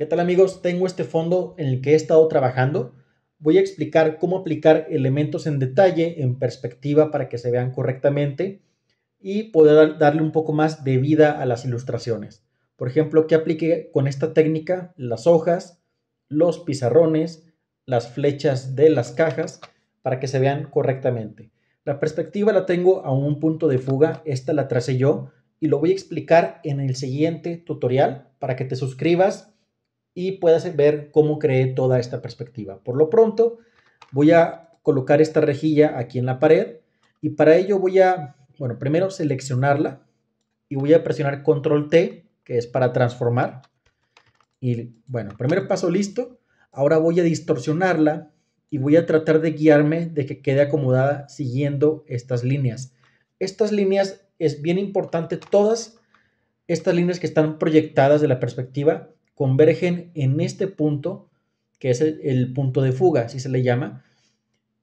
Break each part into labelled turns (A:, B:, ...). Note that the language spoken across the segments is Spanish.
A: ¿Qué tal amigos? Tengo este fondo en el que he estado trabajando. Voy a explicar cómo aplicar elementos en detalle, en perspectiva, para que se vean correctamente y poder darle un poco más de vida a las ilustraciones. Por ejemplo, que aplique con esta técnica las hojas, los pizarrones, las flechas de las cajas, para que se vean correctamente. La perspectiva la tengo a un punto de fuga, esta la tracé yo y lo voy a explicar en el siguiente tutorial para que te suscribas y puedas ver cómo creé toda esta perspectiva. Por lo pronto, voy a colocar esta rejilla aquí en la pared y para ello voy a, bueno, primero seleccionarla y voy a presionar control T, que es para transformar. Y bueno, primer paso listo. Ahora voy a distorsionarla y voy a tratar de guiarme de que quede acomodada siguiendo estas líneas. Estas líneas es bien importante, todas estas líneas que están proyectadas de la perspectiva convergen en este punto, que es el, punto de fuga, así se le llama,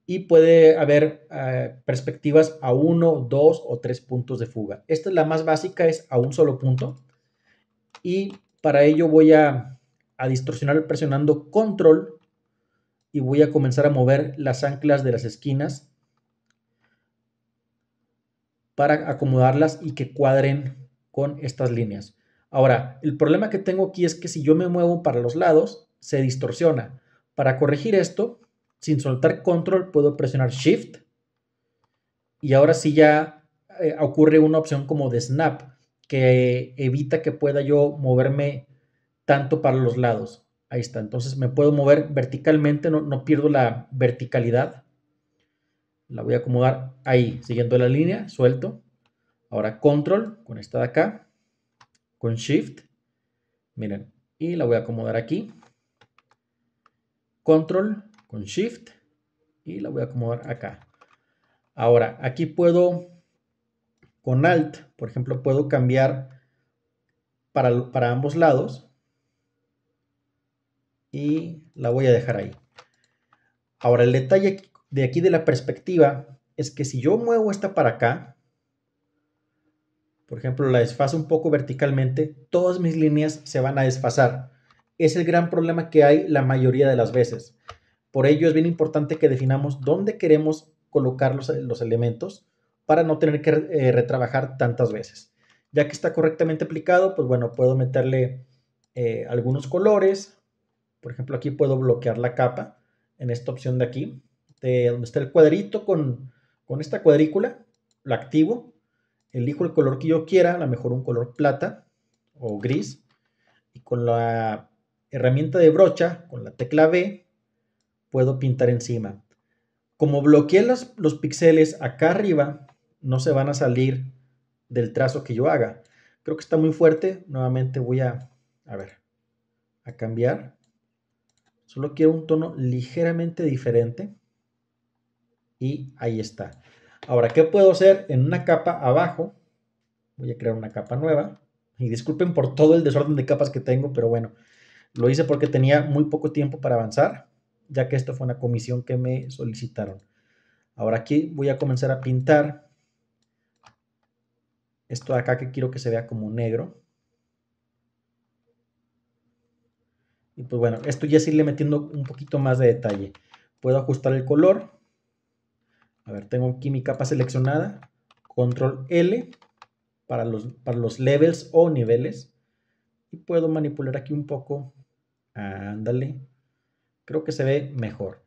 A: y puede haber eh, perspectivas a uno, dos o tres puntos de fuga. Esta es la más básica, es a un solo punto. Y para ello voy a, a distorsionar presionando control y voy a comenzar a mover las anclas de las esquinas para acomodarlas y que cuadren con estas líneas. Ahora, el problema que tengo aquí es que si yo me muevo para los lados, se distorsiona. Para corregir esto, sin soltar control, puedo presionar shift. Y ahora sí ya eh, ocurre una opción como de snap, que evita que pueda yo moverme tanto para los lados. Ahí está. Entonces me puedo mover verticalmente, no, no pierdo la verticalidad. La voy a acomodar ahí, siguiendo la línea, suelto. Ahora control con esta de acá Shift. Miren, y la voy a acomodar aquí. Control con Shift y la voy a acomodar acá. Ahora, aquí puedo con Alt, por ejemplo, puedo cambiar para, para ambos lados y la voy a dejar ahí. Ahora, el detalle de aquí de la perspectiva es que si yo muevo esta para acá, por ejemplo, la desfaso un poco verticalmente, todas mis líneas se van a desfasar. Es el gran problema que hay la mayoría de las veces. Por ello es bien importante que definamos dónde queremos colocar los, elementos para no tener que eh, retrabajar tantas veces. Ya que está correctamente aplicado, pues bueno, puedo meterle eh, algunos colores. Por ejemplo, aquí puedo bloquear la capa en esta opción de aquí, de donde está el cuadrito con, con esta cuadrícula. Lo activo elijo el color que yo quiera, a lo mejor un color plata o gris, y con la herramienta de brocha, con la tecla B, puedo pintar encima. Como bloqueé los píxeles acá arriba, no se van a salir del trazo que yo haga. Creo que está muy fuerte. Nuevamente voy a, a ver, a cambiar. Solo quiero un tono ligeramente diferente. Y ahí está. Ahora, ¿qué puedo hacer en una capa abajo? Voy a crear una capa nueva. Y disculpen por todo el desorden de capas que tengo, pero bueno, lo hice porque tenía muy poco tiempo para avanzar, ya que esto fue una comisión que me solicitaron. Ahora aquí voy a comenzar a pintar esto de acá que quiero que se vea como negro. Y pues bueno, esto ya es irle metiendo un poquito más de detalle. Puedo ajustar el color a ver, tengo aquí mi capa seleccionada. Control L para los, para los levels o niveles. Y puedo manipular aquí un poco. Ándale. Creo que se ve mejor.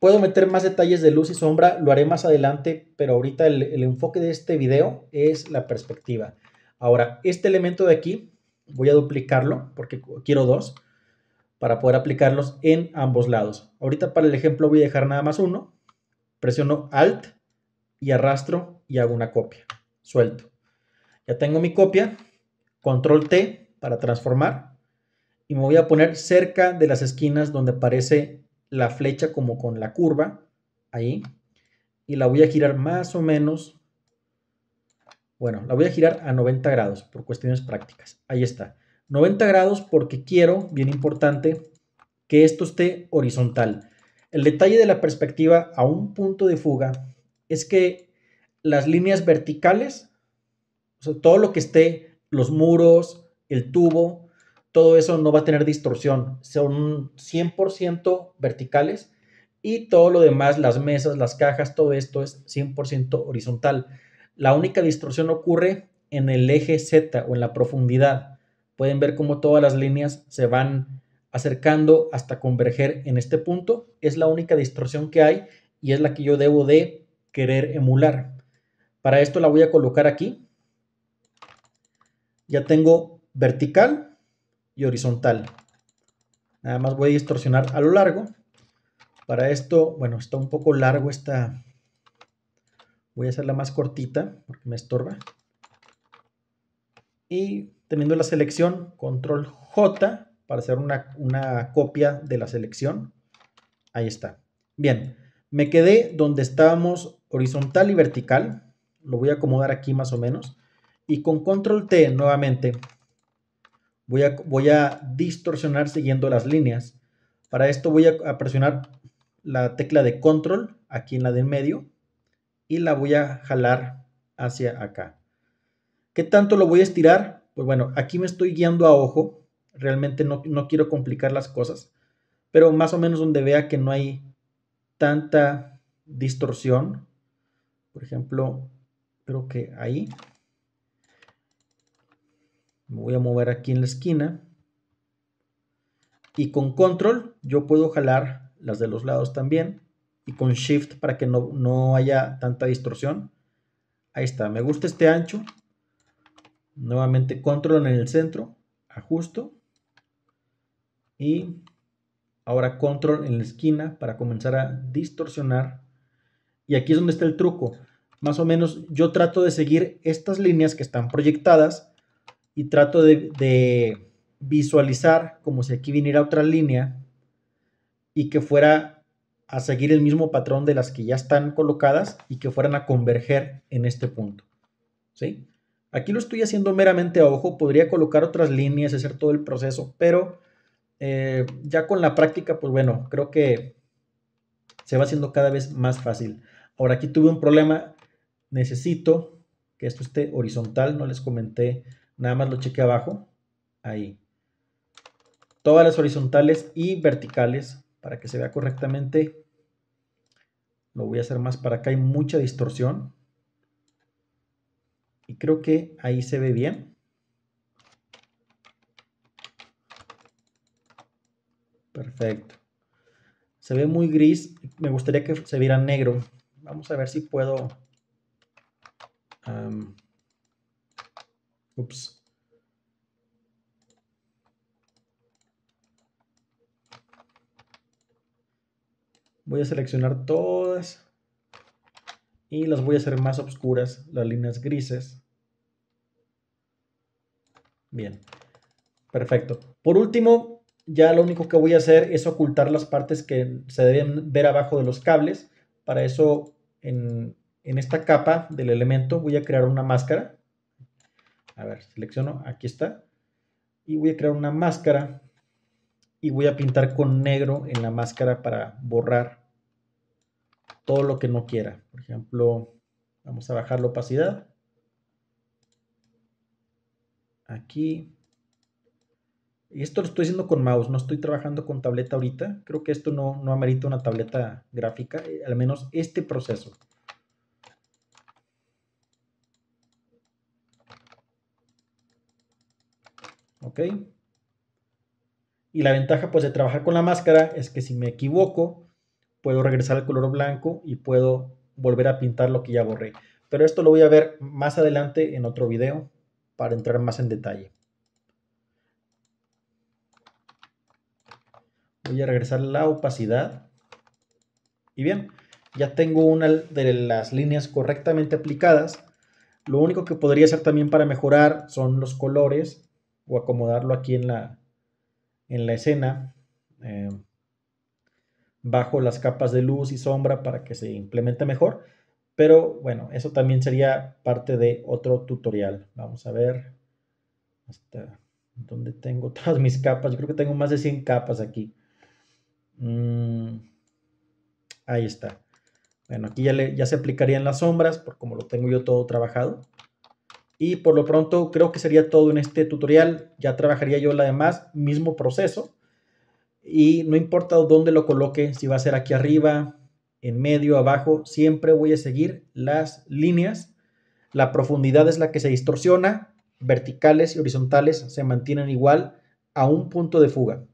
A: Puedo meter más detalles de luz y sombra, lo haré más adelante, pero ahorita el, el, enfoque de este video es la perspectiva. Ahora, este elemento de aquí voy a duplicarlo porque quiero dos para poder aplicarlos en ambos lados. Ahorita para el ejemplo voy a dejar nada más uno, Presiono Alt y arrastro y hago una copia. Suelto. Ya tengo mi copia. Control T para transformar. Y me voy a poner cerca de las esquinas donde aparece la flecha como con la curva. Ahí. Y la voy a girar más o menos. Bueno, la voy a girar a 90 grados por cuestiones prácticas. Ahí está. 90 grados porque quiero, bien importante, que esto esté horizontal. El detalle de la perspectiva a un punto de fuga es que las líneas verticales, todo lo que esté, los muros, el tubo, todo eso no va a tener distorsión, son 100% verticales y todo lo demás, las mesas, las cajas, todo esto es 100% horizontal. La única distorsión ocurre en el eje Z o en la profundidad. Pueden ver cómo todas las líneas se van acercando hasta converger en este punto. Es la única distorsión que hay y es la que yo debo de querer emular. Para esto la voy a colocar aquí. Ya tengo vertical y horizontal. Nada más voy a distorsionar a lo largo. Para esto, bueno, está un poco largo esta... Voy a hacerla más cortita porque me estorba. Y teniendo la selección, control J, para hacer una, copia de la selección. Ahí está. Bien, me quedé donde estábamos horizontal y vertical. Lo voy a acomodar aquí más o menos. Y con control T nuevamente voy a, voy a distorsionar siguiendo las líneas. Para esto voy a, presionar la tecla de control aquí en la de en medio y la voy a jalar hacia acá. ¿Qué tanto lo voy a estirar? Pues bueno, aquí me estoy guiando a ojo realmente no, quiero complicar las cosas, pero más o menos donde vea que no hay tanta distorsión, por ejemplo, creo que ahí, me voy a mover aquí en la esquina, y con control yo puedo jalar las de los lados también y con shift para que no, no, haya tanta distorsión. Ahí está, me gusta este ancho. Nuevamente control en el centro, ajusto y ahora control en la esquina para comenzar a distorsionar. Y aquí es donde está el truco. Más o menos yo trato de seguir estas líneas que están proyectadas y trato de, visualizar como si aquí viniera otra línea y que fuera a seguir el mismo patrón de las que ya están colocadas y que fueran a converger en este punto. ¿Sí? Aquí lo estoy haciendo meramente a ojo, podría colocar otras líneas, hacer todo el proceso, pero eh, ya con la práctica, pues bueno, creo que se va haciendo cada vez más fácil. Ahora aquí tuve un problema, necesito que esto esté horizontal, no les comenté, nada más lo cheque abajo, ahí. Todas las horizontales y verticales para que se vea correctamente. Lo voy a hacer más para acá, hay mucha distorsión. Y creo que ahí se ve bien. Perfecto. Se ve muy gris. Me gustaría que se viera negro. Vamos a ver si puedo... ups. Voy a seleccionar todas y las voy a hacer más oscuras, las líneas grises. Bien, perfecto. Por último, ya lo único que voy a hacer es ocultar las partes que se deben ver abajo de los cables. Para eso, en, esta capa del elemento voy a crear una máscara. A ver, selecciono, aquí está. Y voy a crear una máscara y voy a pintar con negro en la máscara para borrar todo lo que no quiera. Por ejemplo, vamos a bajar la opacidad. Aquí y esto lo estoy haciendo con mouse, no estoy trabajando con tableta ahorita. Creo que esto no, no amerita una tableta gráfica, eh, al menos este proceso. ¿Ok? Y la ventaja pues de trabajar con la máscara es que si me equivoco, puedo regresar al color blanco y puedo volver a pintar lo que ya borré. Pero esto lo voy a ver más adelante en otro video para entrar más en detalle. Voy a regresar la opacidad. Y bien, ya tengo una de las líneas correctamente aplicadas. Lo único que podría hacer también para mejorar son los colores o acomodarlo aquí en la, en la escena. Eh, bajo las capas de luz y sombra para que se implemente mejor. Pero bueno, eso también sería parte de otro tutorial. Vamos a ver hasta dónde tengo todas mis capas. Yo creo que tengo más de 100 capas aquí. Mm, ahí está. Bueno, aquí ya, ya se aplicarían las sombras, por como lo tengo yo todo trabajado. Y por lo pronto creo que sería todo en este tutorial. Ya trabajaría yo la demás, mismo proceso. Y no importa dónde lo coloque, si va a ser aquí arriba, en medio, abajo, siempre voy a seguir las líneas. La profundidad es la que se distorsiona, verticales y horizontales se mantienen igual a un punto de fuga.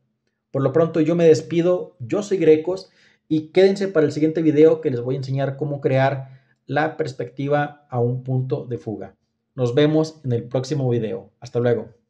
A: Por lo pronto yo me despido, yo soy Grecos y quédense para el siguiente video que les voy a enseñar cómo crear la perspectiva a un punto de fuga. Nos vemos en el próximo video. Hasta luego.